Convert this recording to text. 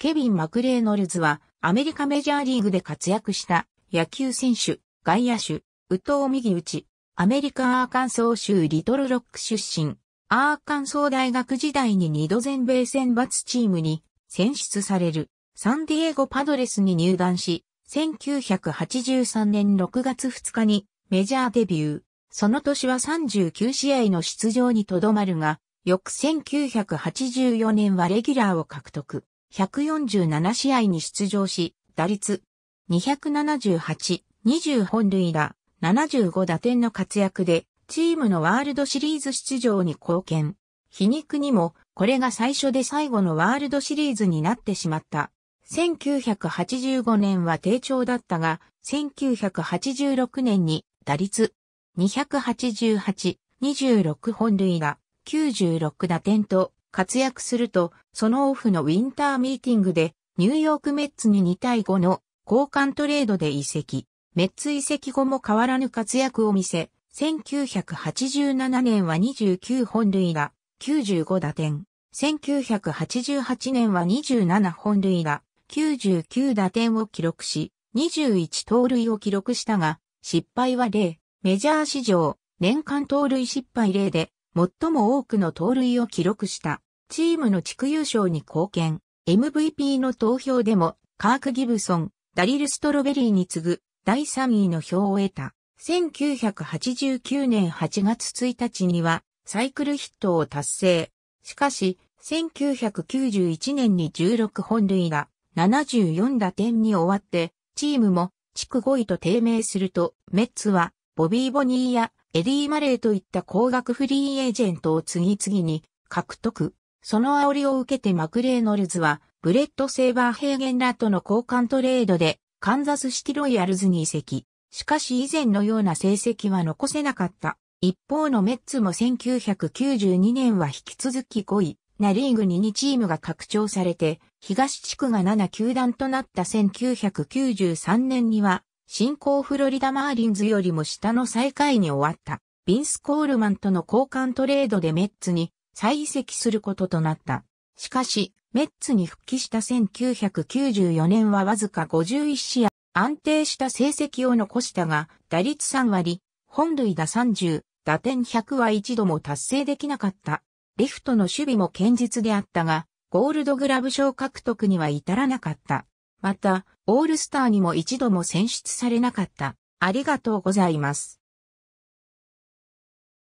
ケビン・マクレーノルズは、アメリカメジャーリーグで活躍した野球選手、外野手、右投右打ち、アメリカ・アーカンソー州リトルロック出身、アーカンソー大学時代に二度全米選抜チームに選出されるサンディエゴ・パドレスに入団し、1983年6月2日にメジャーデビュー。その年は39試合の出場にとどまるが、翌1984年はレギュラーを獲得。147試合に出場し、打率278、20本塁打、75打点の活躍で、チームのワールドシリーズ出場に貢献。皮肉にも、これが最初で最後のワールドシリーズになってしまった。1985年は低調だったが、1986年に打率288、26本塁打、96打点と活躍すると、そのオフのウィンターミーティングで、ニューヨークメッツに2対5の交換トレードで移籍。メッツ移籍後も変わらぬ活躍を見せ、1987年は29本塁打、95打点。1988年は27本塁打、99打点を記録し、21盗塁を記録したが、失敗は0。メジャー史上、年間盗塁失敗0で、最も多くの盗塁を記録した。チームの地区優勝に貢献。MVP の投票でも、カーク・ギブソン、ダリル・ストロベリーに次ぐ第3位の票を得た。1989年8月1日にはサイクルヒットを達成。しかし、1991年に16本塁打、74打点に終わって、チームも地区5位と低迷すると、メッツはボビー・ボニーやエディ・マレーといった高額フリーエージェントを次々に獲得。その煽りを受けてマクレーノルズは、ブレッド・セーバーヘーゲンらとの交換トレードで、カンザスシティロイヤルズに移籍。しかし以前のような成績は残せなかった。一方のメッツも1992年は引き続き5位、ナリーグに2チームが拡張されて、東地区が7球団となった1993年には、新興フロリダマーリンズよりも下の最下位に終わった、ビンス・コールマンとの交換トレードでメッツに再移籍することとなった。しかし、メッツに復帰した1994年はわずか51試合、安定した成績を残したが、打率3割、本塁打30、打点100は一度も達成できなかった。レフトの守備も堅実であったが、ゴールドグラブ賞獲得には至らなかった。また、オールスターにも一度も選出されなかった。ありがとうございます。